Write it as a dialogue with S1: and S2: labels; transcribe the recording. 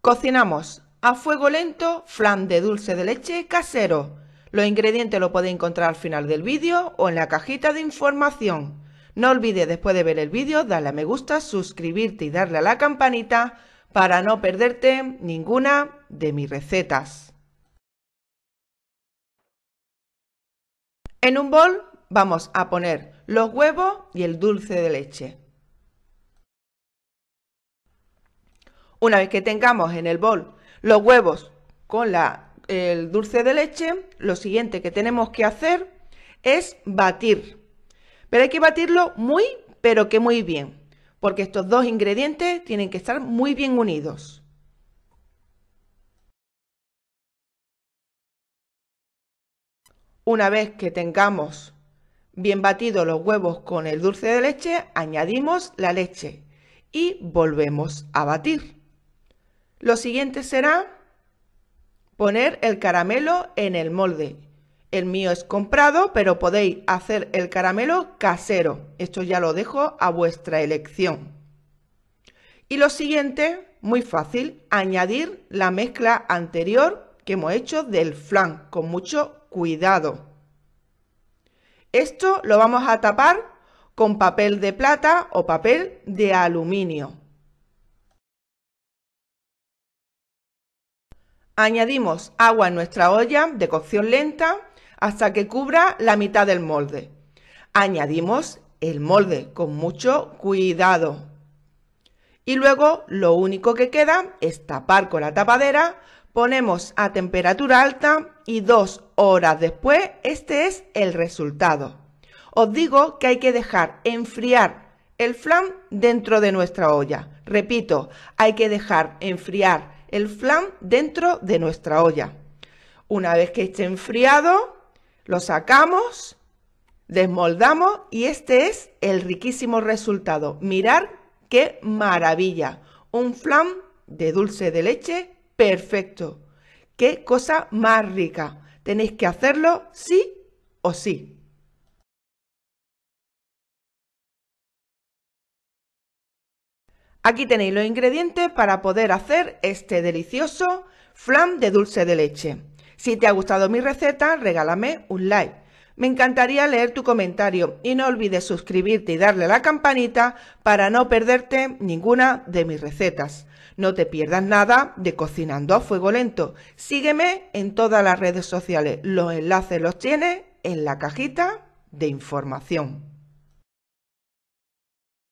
S1: Cocinamos a fuego lento flan de dulce de leche casero. Los ingredientes lo puede encontrar al final del vídeo o en la cajita de información. No olvides después de ver el vídeo darle a me gusta, suscribirte y darle a la campanita para no perderte ninguna de mis recetas. En un bol vamos a poner los huevos y el dulce de leche. Una vez que tengamos en el bol los huevos con el dulce de leche, lo siguiente que tenemos que hacer es batir. Pero hay que batirlo muy, pero que muy bien, porque estos dos ingredientes tienen que estar muy bien unidos. Una vez que tengamos bien batidos los huevos con el dulce de leche, añadimos la leche y volvemos a batir. Lo siguiente será poner el caramelo en el molde. El mío es comprado, pero podéis hacer el caramelo casero. Esto ya lo dejo a vuestra elección. Y lo siguiente, muy fácil, añadir la mezcla anterior que hemos hecho del flan con mucho cuidado. Esto lo vamos a tapar con papel de plata o papel de aluminio. Añadimos agua en nuestra olla de cocción lenta hasta que cubra la mitad del molde. Añadimos el molde con mucho cuidado. Y luego lo único que queda es tapar con la tapadera, ponemos a temperatura alta y dos horas después este es el resultado. Os digo que hay que dejar enfriar el flan dentro de nuestra olla. Repito, hay que dejar enfriar el flan dentro de nuestra olla. Una vez que esté enfriado, lo sacamos, desmoldamos y este es el riquísimo resultado. Mirar qué maravilla. Un flan de dulce de leche perfecto. Qué cosa más rica. Tenéis que hacerlo sí o sí. Aquí tenéis los ingredientes para poder hacer este delicioso flan de dulce de leche. Si te ha gustado mi receta, regálame un like. Me encantaría leer tu comentario y no olvides suscribirte y darle a la campanita para no perderte ninguna de mis recetas. No te pierdas nada de Cocinando a Fuego Lento. Sígueme en todas las redes sociales. Los enlaces los tienes en la cajita de información.